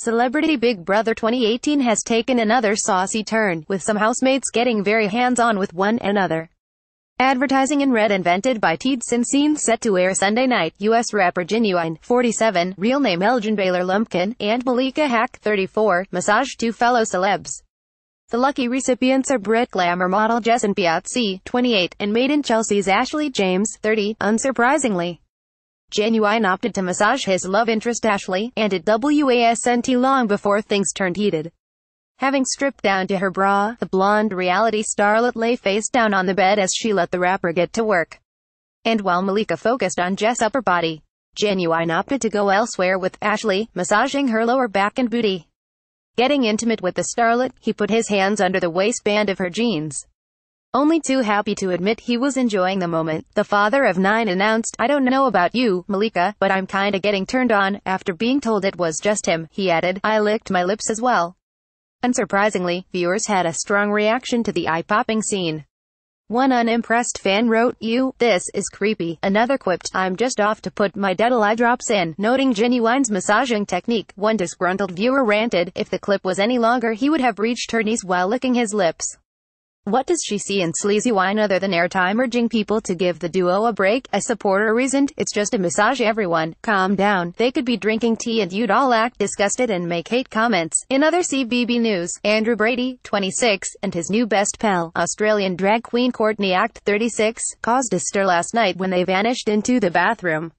Celebrity Big Brother 2018 has taken another saucy turn, with some housemates getting very hands-on with one another. Advertising in red invented by Teed Sincene set to air Sunday night, U.S. rapper Genuine, 47, real name Elgin Baylor Lumpkin, and Malika Hack, 34, massage two fellow celebs. The lucky recipients are Brit glamour model Jessen Piazzi, 28, and maiden Chelsea's Ashley James, 30, unsurprisingly. Genuine opted to massage his love interest Ashley, and at WASNT long before things turned heated. Having stripped down to her bra, the blonde reality starlet lay face down on the bed as she let the rapper get to work. And while Malika focused on Jess' upper body, Genuine opted to go elsewhere with Ashley, massaging her lower back and booty. Getting intimate with the starlet, he put his hands under the waistband of her jeans. Only too happy to admit he was enjoying the moment, the father of nine announced, I don't know about you, Malika, but I'm kinda getting turned on, after being told it was just him, he added, I licked my lips as well. Unsurprisingly, viewers had a strong reaction to the eye-popping scene. One unimpressed fan wrote, You, this is creepy. Another quipped, I'm just off to put my dental eye drops in, noting Ginny Wine's massaging technique. One disgruntled viewer ranted, if the clip was any longer he would have reached her knees while licking his lips. What does she see in Sleazy Wine other than airtime urging people to give the duo a break? A supporter reasoned, it's just a massage everyone, calm down, they could be drinking tea and you'd all act disgusted and make hate comments. In other CBB news, Andrew Brady, 26, and his new best pal, Australian drag queen Courtney Act, 36, caused a stir last night when they vanished into the bathroom.